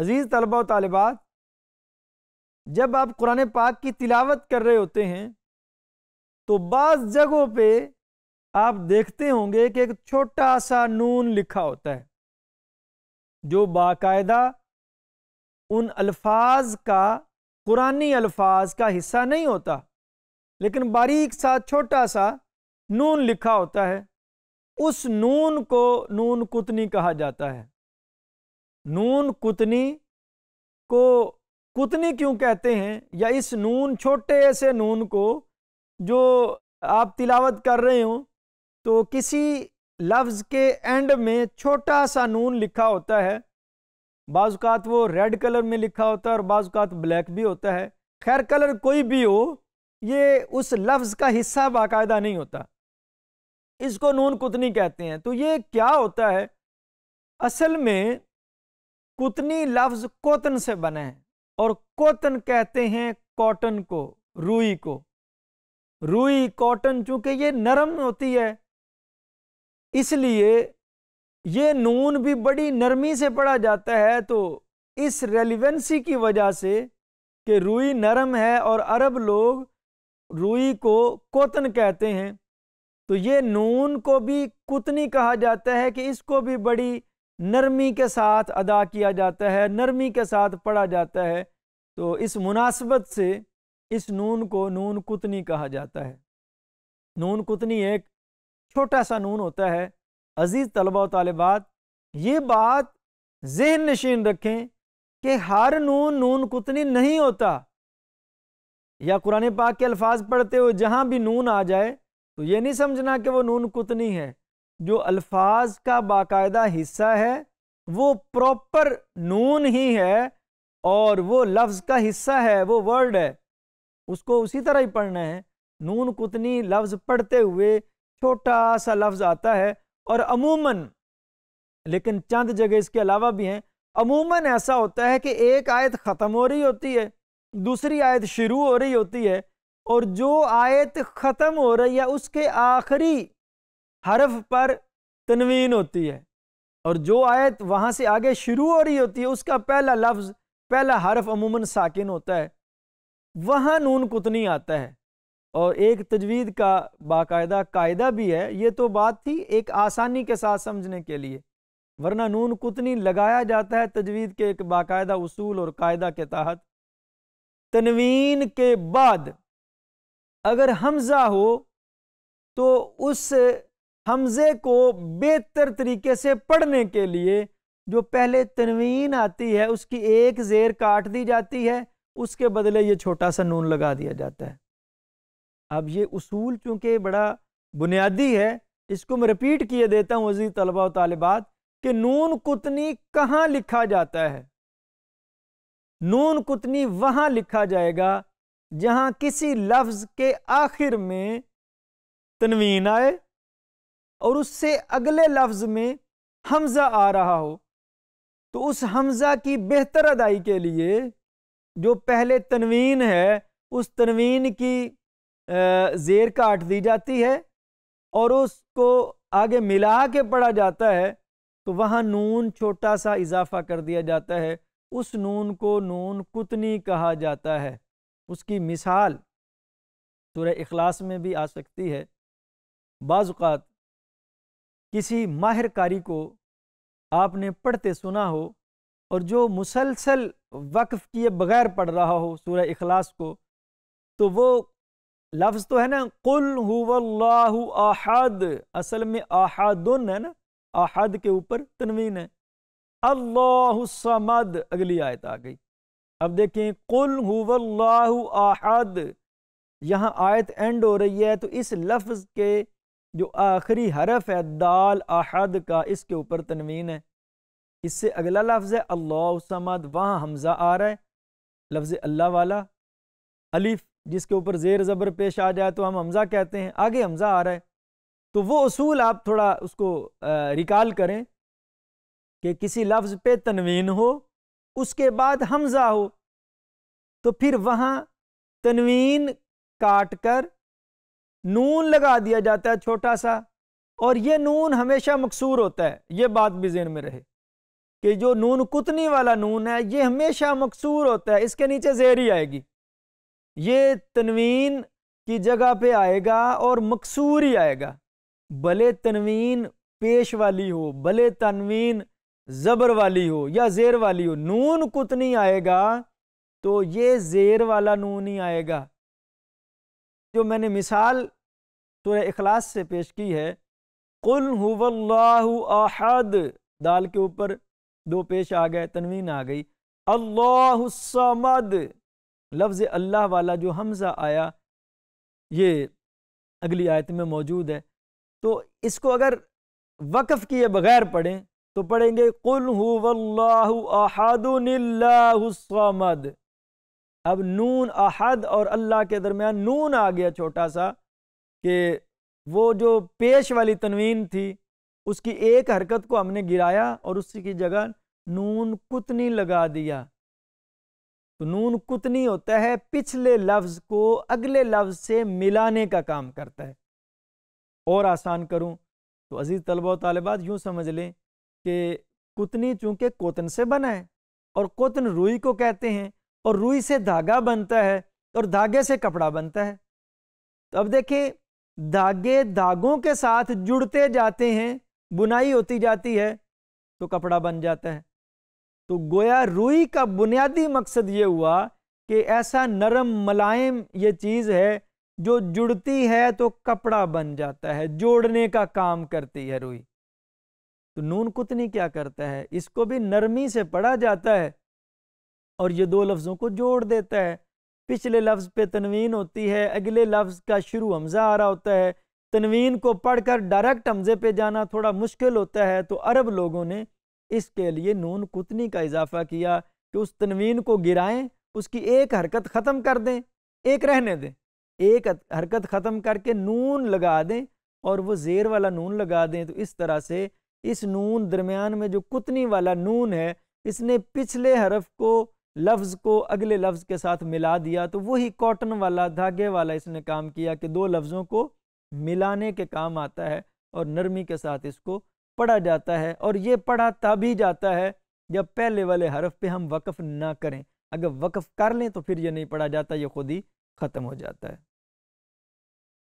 अज़ीज़ तलबा तलबात जब आप कुरान पाक की तिलावत कर रहे होते हैं तो बाज़ जगहों पे आप देखते होंगे कि एक छोटा सा नून लिखा होता है जो बाकायदा उन अल्फाज का कुरानी अल्फाज का हिस्सा नहीं होता लेकिन बारीक सा छोटा सा नून लिखा होता है उस नून को नून कुतनी कहा जाता है नून कुतनी को कुतनी क्यों कहते हैं या इस नून छोटे ऐसे नून को जो आप तिलावत कर रहे हो तो किसी लफ्ज़ के एंड में छोटा सा नून लिखा होता है बाज़ात वो रेड कलर में लिखा होता है और बाज़ात ब्लैक भी होता है खैर कलर कोई भी हो ये उस लफ्ज़ का हिस्सा बाकायदा नहीं होता इसको नून कुतनी कहते हैं तो ये क्या होता है असल में कुतनी लफ्ज कोतन से बने हैं और कोतन कहते हैं कॉटन को रूई को रुई कॉटन चूंकि ये नरम होती है इसलिए ये नून भी बड़ी नरमी से पढ़ा जाता है तो इस रेलिवेंसी की वजह से कि रूई नरम है और अरब लोग रूई को कोतन कहते हैं तो ये नून को भी कुतनी कहा जाता है कि इसको भी बड़ी नरमी के साथ अदा किया जाता है नरमी के साथ पढ़ा जाता है तो इस मुनासबत से इस नून को नून कुतनी कहा जाता है नून कुतनी एक छोटा सा नून होता है अज़ीज़ तलबा तलबात ये बात जहन नशीन रखें कि हर नून नून कुतनी नहीं होता या कुरान पाक के अल्फाज पढ़ते हुए जहाँ भी नून आ जाए तो ये नहीं समझना कि वो नून कुतनी है जो अल्फाज का बाकायदा हिस्सा है वो प्रॉपर नून ही है और वो लफ्ज़ का हिस्सा है वो वर्ड है उसको उसी तरह ही पढ़ना है नून कुतनी लफ्ज़ पढ़ते हुए छोटा सा लफ्ज़ आता है और अमूमन लेकिन चंद जगह इसके अलावा भी हैं अमूमन ऐसा होता है कि एक आयत ख़त्म हो रही होती है दूसरी आयत शुरू हो रही होती है और जो आयत ख़त्म हो रही है उसके आखिरी हरफ पर तनवीन होती है और जो आयत वहाँ से आगे शुरू हो रही होती है उसका पहला लफ्ज़ पहला हरफ अमूमन साकिन होता है वहाँ नून कुतनी आता है और एक तजवीद का बाकायदा कायदा भी है ये तो बात थी एक आसानी के साथ समझने के लिए वरना नून कुतनी लगाया जाता है तजवीद के एक बाकायदा उसूल और कायदा के तहत तनवीन के बाद अगर हमजा हो तो उस हमजे को बेहतर तरीके से पढ़ने के लिए जो पहले तनवीन आती है उसकी एक जेर काट दी जाती है उसके बदले ये छोटा सा नून लगा दिया जाता है अब ये उसूल चूंकि बड़ा बुनियादी है इसको मैं रिपीट किए देता हूँ वजी तलबा तलबात कि नून कुतनी कहाँ लिखा जाता है नून कुतनी वहाँ लिखा जाएगा जहाँ किसी लफ्ज़ के आखिर में तनवीन आए और उससे अगले लफ्ज़ में हमज़ा आ रहा हो तो उस हमज़ा की बेहतर अदाई के लिए जो पहले तनवीन है उस तनवीन की ज़ेर काट दी जाती है और उसको आगे मिला के पढ़ा जाता है तो वहाँ नून छोटा सा इजाफा कर दिया जाता है उस नून को नून कुतनी कहा जाता है उसकी मिसाल सूर्य अखलास में भी आ सकती है बाज़ात किसी माहिर कारी को आपने पढ़ते सुना हो और जो मुसलसल वक्फ किए बगैर पढ़ रहा हो सूर्य इखलास को तो वो लफ्ज़ तो है ना कुल हुवल्लाहु असल में आहादुन है ना आहद के ऊपर तनवीन है अल्लाहमद अगली आयत आ गई अब देखें कुल हुवल्लाहु आहद यहाँ आयत एंड हो रही है तो इस लफ्ज़ के जो आखिरी हरफ है दाल अहद का इसके ऊपर तनवीन है इससे अगला लफ्ज़ है समद वहाँ हमज़ा आ रहा है लफ्ज़ अल्लाह वाला अलिफ जिसके ऊपर ज़ेर ज़बर पेश आ जाए तो हम हमज़ा कहते हैं आगे हमज़ा आ रहा है तो वो असूल आप थोड़ा उसको रिकॉल करें कि किसी लफ्ज़ पे तनवीन हो उसके बाद हमज़ा हो तो फिर वहाँ तनवीन काट कर नून लगा दिया जाता है छोटा सा और ये नून हमेशा मकसूर होता है ये बात भी जेन में रहे कि जो नून कुतनी वाला नून है ये हमेशा मकसूर होता है इसके नीचे जेर ही आएगी ये तनवीन की जगह पे आएगा और मकसूर ही आएगा भले तनवीन पेश वाली हो भले तनवीन ज़बर वाली हो या जेर वाली हो नून कुतनी आएगा तो ये जेर वाला नून ही आएगा जो मैंने मिसाल सूर्य इखलास से पेश की है कुल हुवल्लाहद दाल के ऊपर दो पेश आ गए तनवीन आ गई अल्लाहमद लफ्ज़ अल्लाह वाला जो हमज़ा आया ये अगली आयत में मौजूद है तो इसको अगर वक़ किए बगैर पढ़ें तो पढ़ेंगे कुल हुवल्लाहद अब नून अहद और अल्लाह के दरमियान नून आ गया छोटा सा कि वो जो पेश वाली तनवीन थी उसकी एक हरकत को हमने गिराया और उसकी जगह नून कुतनी लगा दिया तो नून कुतनी होता है पिछले लफ्ज़ को अगले लफ्ज़ से मिलाने का काम करता है और आसान करूं तो अज़ीज़ तलबा तलबात यूँ समझ लें कि कुतनी चूँकि कोतन से बना है और कोतन रुई को कहते हैं और रुई से धागा बनता है और धागे से कपड़ा बनता है तो अब देखें धागे धागों के साथ जुड़ते जाते हैं बुनाई होती जाती है तो कपड़ा बन जाता है तो गोया रुई का बुनियादी मकसद ये हुआ कि ऐसा नरम मलायम ये चीज़ है जो जुड़ती है तो कपड़ा बन जाता है जोड़ने का काम करती है रुई तो नून कुतनी क्या करता है इसको भी नरमी से पढ़ा जाता है और ये दो लफ्ज़ों को जोड़ देता है पिछले लफ्ज़ पे तनवीन होती है अगले लफ्ज़ का शुरू हमज़ा आ रहा होता है तनवीन को पढ़कर डायरेक्ट हमज़े पे जाना थोड़ा मुश्किल होता है तो अरब लोगों ने इसके लिए नून कुतनी का इजाफा किया कि उस तनवीन को गिराएं उसकी एक हरकत ख़त्म कर दें एक रहने दें एक हरकत ख़त्म करके नून लगा दें और वो ज़ेर वाला नून लगा दें तो इस तरह से इस नून दरमियान में जो कुतनी वाला नून है इसने पिछले हरफ को लफ्ज़ को अगले लफ्ज़ के साथ मिला दिया तो वही कॉटन वाला धागे वाला इसने काम किया कि दो लफ्ज़ों को मिलाने के काम आता है और नरमी के साथ इसको पढ़ा जाता है और ये पढ़ा तभी जाता है जब पहले वाले हरफ पे हम वक्फ ना करें अगर वक्फ कर लें तो फिर ये नहीं पढ़ा जाता ये खुद ही ख़त्म हो जाता है